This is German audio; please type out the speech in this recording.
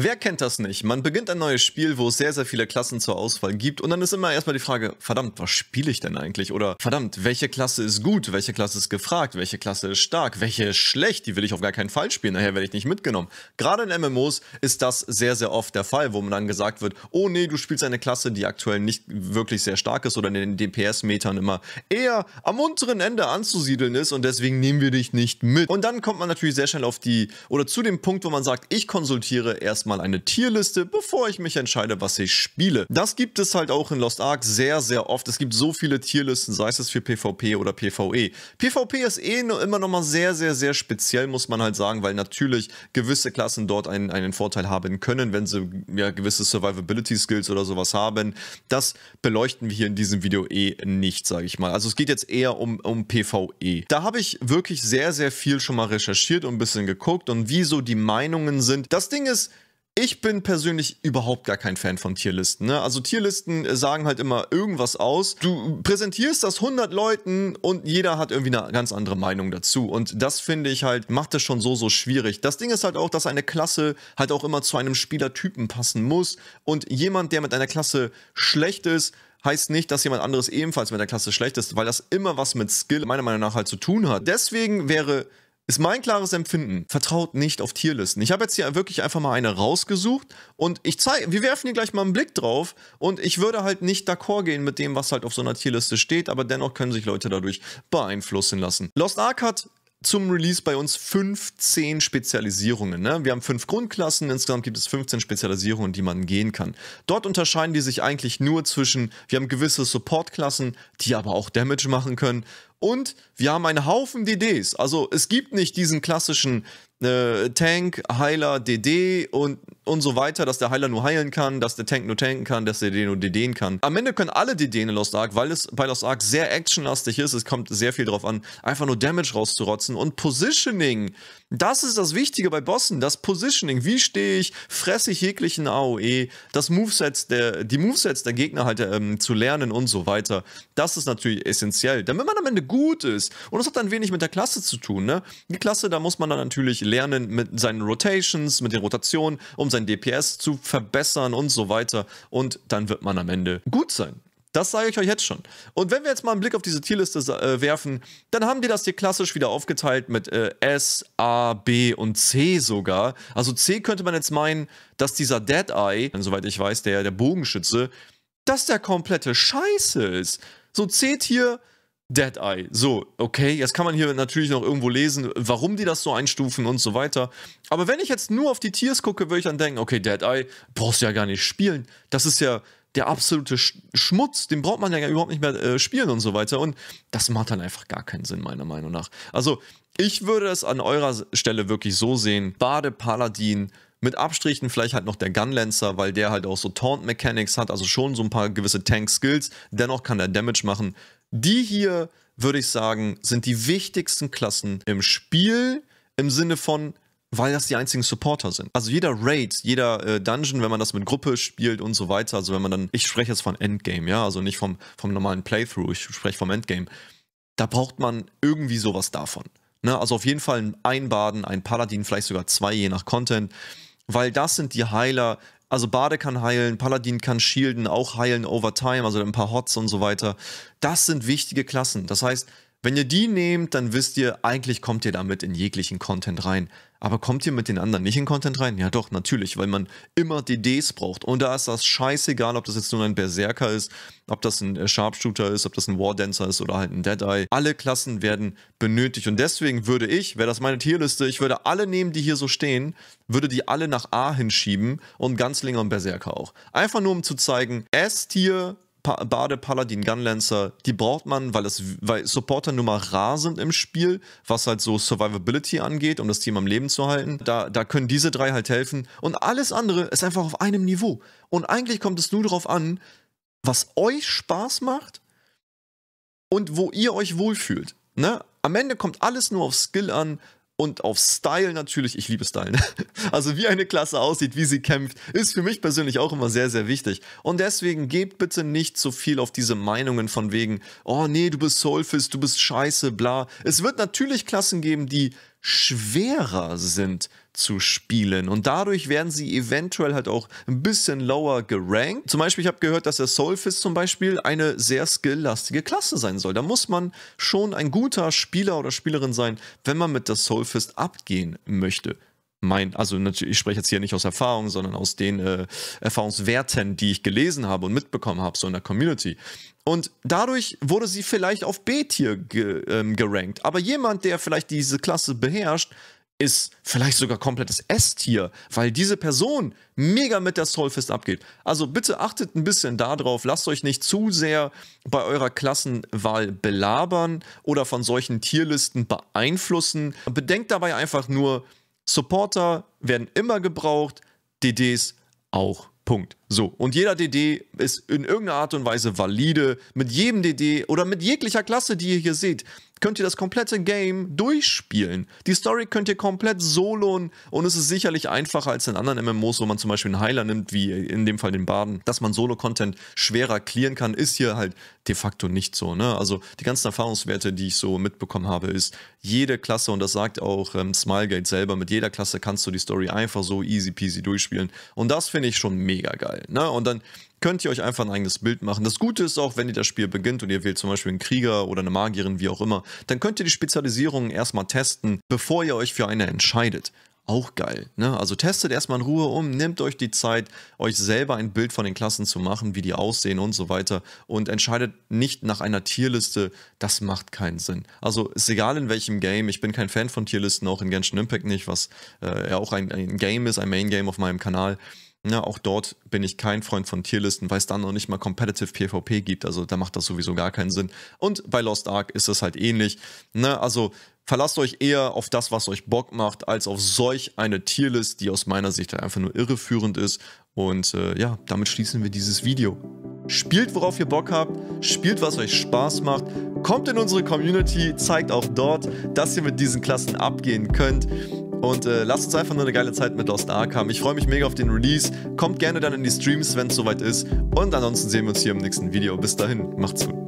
Wer kennt das nicht? Man beginnt ein neues Spiel, wo es sehr, sehr viele Klassen zur Auswahl gibt und dann ist immer erstmal die Frage, verdammt, was spiele ich denn eigentlich? Oder verdammt, welche Klasse ist gut? Welche Klasse ist gefragt? Welche Klasse ist stark? Welche ist schlecht? Die will ich auf gar keinen Fall spielen, daher werde ich nicht mitgenommen. Gerade in MMOs ist das sehr, sehr oft der Fall, wo man dann gesagt wird, oh nee, du spielst eine Klasse, die aktuell nicht wirklich sehr stark ist oder in den DPS-Metern immer eher am unteren Ende anzusiedeln ist und deswegen nehmen wir dich nicht mit. Und dann kommt man natürlich sehr schnell auf die, oder zu dem Punkt, wo man sagt, ich konsultiere erstmal erstmal eine Tierliste, bevor ich mich entscheide, was ich spiele. Das gibt es halt auch in Lost Ark sehr, sehr oft. Es gibt so viele Tierlisten, sei es für PvP oder PvE. PvP ist eh immer nochmal sehr, sehr, sehr speziell, muss man halt sagen, weil natürlich gewisse Klassen dort einen, einen Vorteil haben können, wenn sie ja, gewisse Survivability-Skills oder sowas haben. Das beleuchten wir hier in diesem Video eh nicht, sage ich mal. Also es geht jetzt eher um, um PvE. Da habe ich wirklich sehr, sehr viel schon mal recherchiert und ein bisschen geguckt und wieso die Meinungen sind. Das Ding ist, ich bin persönlich überhaupt gar kein Fan von Tierlisten. Ne? Also Tierlisten äh, sagen halt immer irgendwas aus. Du präsentierst das 100 Leuten und jeder hat irgendwie eine ganz andere Meinung dazu. Und das finde ich halt, macht es schon so, so schwierig. Das Ding ist halt auch, dass eine Klasse halt auch immer zu einem Spielertypen passen muss. Und jemand, der mit einer Klasse schlecht ist, heißt nicht, dass jemand anderes ebenfalls mit der Klasse schlecht ist, weil das immer was mit Skill meiner Meinung nach halt zu tun hat. Deswegen wäre ist mein klares Empfinden. Vertraut nicht auf Tierlisten. Ich habe jetzt hier wirklich einfach mal eine rausgesucht und ich zeige, wir werfen hier gleich mal einen Blick drauf und ich würde halt nicht d'accord gehen mit dem, was halt auf so einer Tierliste steht, aber dennoch können sich Leute dadurch beeinflussen lassen. Lost Ark hat zum Release bei uns 15 Spezialisierungen. Ne? Wir haben fünf Grundklassen, insgesamt gibt es 15 Spezialisierungen, die man gehen kann. Dort unterscheiden die sich eigentlich nur zwischen, wir haben gewisse Supportklassen, die aber auch Damage machen können. Und wir haben einen Haufen DDs. Also es gibt nicht diesen klassischen äh, Tank, Heiler, DD und, und so weiter, dass der Heiler nur heilen kann, dass der Tank nur tanken kann, dass der DD nur DDen kann. Am Ende können alle DDen in Lost Ark, weil es bei Lost Ark sehr actionlastig ist, es kommt sehr viel drauf an, einfach nur Damage rauszurotzen und Positioning. Das ist das Wichtige bei Bossen, das Positioning. Wie stehe ich, fresse ich jeglichen AOE, das Movesets der, die Movesets der Gegner halt ähm, zu lernen und so weiter. Das ist natürlich essentiell, damit man am Ende gut ist. Und das hat dann wenig mit der Klasse zu tun, ne? Die Klasse, da muss man dann natürlich lernen mit seinen Rotations, mit den Rotationen, um sein DPS zu verbessern und so weiter. Und dann wird man am Ende gut sein. Das sage ich euch jetzt schon. Und wenn wir jetzt mal einen Blick auf diese Tierliste äh, werfen, dann haben die das hier klassisch wieder aufgeteilt mit äh, S, A, B und C sogar. Also C könnte man jetzt meinen, dass dieser Deadeye, soweit ich weiß, der, der Bogenschütze, dass der komplette Scheiße ist. So C-Tier Dead Eye. So, okay, jetzt kann man hier natürlich noch irgendwo lesen, warum die das so einstufen und so weiter. Aber wenn ich jetzt nur auf die Tiers gucke, würde ich dann denken, okay, Dead Eye brauchst du ja gar nicht spielen. Das ist ja der absolute Sch Schmutz, den braucht man ja überhaupt nicht mehr äh, spielen und so weiter. Und das macht dann einfach gar keinen Sinn, meiner Meinung nach. Also, ich würde es an eurer Stelle wirklich so sehen. Bade Paladin mit Abstrichen vielleicht halt noch der Gunlancer, weil der halt auch so Taunt Mechanics hat, also schon so ein paar gewisse Tank Skills. Dennoch kann er Damage machen. Die hier, würde ich sagen, sind die wichtigsten Klassen im Spiel im Sinne von, weil das die einzigen Supporter sind. Also jeder Raid, jeder äh, Dungeon, wenn man das mit Gruppe spielt und so weiter, also wenn man dann, ich spreche jetzt von Endgame, ja, also nicht vom, vom normalen Playthrough, ich spreche vom Endgame, da braucht man irgendwie sowas davon. Ne? Also auf jeden Fall ein Einbaden, ein Paladin, vielleicht sogar zwei, je nach Content, weil das sind die Heiler, also Bade kann heilen, Paladin kann shielden, auch heilen over time, also ein paar Hots und so weiter. Das sind wichtige Klassen. Das heißt, wenn ihr die nehmt, dann wisst ihr, eigentlich kommt ihr damit in jeglichen Content rein. Aber kommt ihr mit den anderen nicht in Content rein? Ja doch, natürlich, weil man immer DDs braucht. Und da ist das scheißegal, ob das jetzt nur ein Berserker ist, ob das ein äh, Sharpshooter ist, ob das ein Wardancer ist oder halt ein Deadeye. Alle Klassen werden benötigt. Und deswegen würde ich, wäre das meine Tierliste, ich würde alle nehmen, die hier so stehen, würde die alle nach A hinschieben und Ganzlinger und Berserker auch. Einfach nur, um zu zeigen, S-Tier pa Bade, Paladin, Gunlancer, die braucht man, weil, es, weil Supporter nun mal rar sind im Spiel, was halt so Survivability angeht, um das Team am Leben zu halten. Da, da können diese drei halt helfen. Und alles andere ist einfach auf einem Niveau. Und eigentlich kommt es nur darauf an, was euch Spaß macht und wo ihr euch wohlfühlt. Ne? Am Ende kommt alles nur auf Skill an, und auf Style natürlich. Ich liebe Style. Ne? Also wie eine Klasse aussieht, wie sie kämpft, ist für mich persönlich auch immer sehr, sehr wichtig. Und deswegen gebt bitte nicht so viel auf diese Meinungen von wegen, oh nee, du bist Soulfist, du bist scheiße, bla. Es wird natürlich Klassen geben, die schwerer sind zu spielen. Und dadurch werden sie eventuell halt auch ein bisschen lower gerankt. Zum Beispiel, ich habe gehört, dass der Soulfist zum Beispiel eine sehr skilllastige Klasse sein soll. Da muss man schon ein guter Spieler oder Spielerin sein, wenn man mit der Soulfist abgehen möchte mein, also ich spreche jetzt hier nicht aus Erfahrung, sondern aus den äh, Erfahrungswerten, die ich gelesen habe und mitbekommen habe, so in der Community. Und dadurch wurde sie vielleicht auf B-Tier ge ähm, gerankt. Aber jemand, der vielleicht diese Klasse beherrscht, ist vielleicht sogar komplettes S-Tier, weil diese Person mega mit der Soulfest abgeht. Also bitte achtet ein bisschen darauf, lasst euch nicht zu sehr bei eurer Klassenwahl belabern oder von solchen Tierlisten beeinflussen. Bedenkt dabei einfach nur, Supporter werden immer gebraucht, DDs auch. Punkt. So, und jeder DD ist in irgendeiner Art und Weise valide. Mit jedem DD oder mit jeglicher Klasse, die ihr hier seht, könnt ihr das komplette Game durchspielen. Die Story könnt ihr komplett soloen und es ist sicherlich einfacher als in anderen MMOs, wo man zum Beispiel einen Heiler nimmt, wie in dem Fall den Baden. Dass man Solo-Content schwerer clearen kann, ist hier halt de facto nicht so. Ne? Also die ganzen Erfahrungswerte, die ich so mitbekommen habe, ist jede Klasse, und das sagt auch ähm, Smilegate selber, mit jeder Klasse kannst du die Story einfach so easy peasy durchspielen. Und das finde ich schon mega geil. Ne? Und dann könnt ihr euch einfach ein eigenes Bild machen. Das Gute ist auch, wenn ihr das Spiel beginnt und ihr wählt zum Beispiel einen Krieger oder eine Magierin, wie auch immer, dann könnt ihr die Spezialisierungen erstmal testen, bevor ihr euch für eine entscheidet auch geil. Ne? Also testet erstmal in Ruhe um, nehmt euch die Zeit, euch selber ein Bild von den Klassen zu machen, wie die aussehen und so weiter und entscheidet nicht nach einer Tierliste, das macht keinen Sinn. Also ist egal in welchem Game, ich bin kein Fan von Tierlisten, auch in Genshin Impact nicht, was äh, ja auch ein, ein Game ist, ein Main Game auf meinem Kanal. Ja, ne, auch dort bin ich kein Freund von Tierlisten, weil es dann noch nicht mal Competitive PvP gibt. Also da macht das sowieso gar keinen Sinn. Und bei Lost Ark ist das halt ähnlich. Ne? Also verlasst euch eher auf das, was euch Bock macht, als auf solch eine Tierlist, die aus meiner Sicht einfach nur irreführend ist. Und äh, ja, damit schließen wir dieses Video. Spielt, worauf ihr Bock habt, spielt, was euch Spaß macht, kommt in unsere Community, zeigt auch dort, dass ihr mit diesen Klassen abgehen könnt. Und äh, lasst uns einfach nur eine geile Zeit mit Lost Ark haben. Ich freue mich mega auf den Release. Kommt gerne dann in die Streams, wenn es soweit ist. Und ansonsten sehen wir uns hier im nächsten Video. Bis dahin, macht's gut.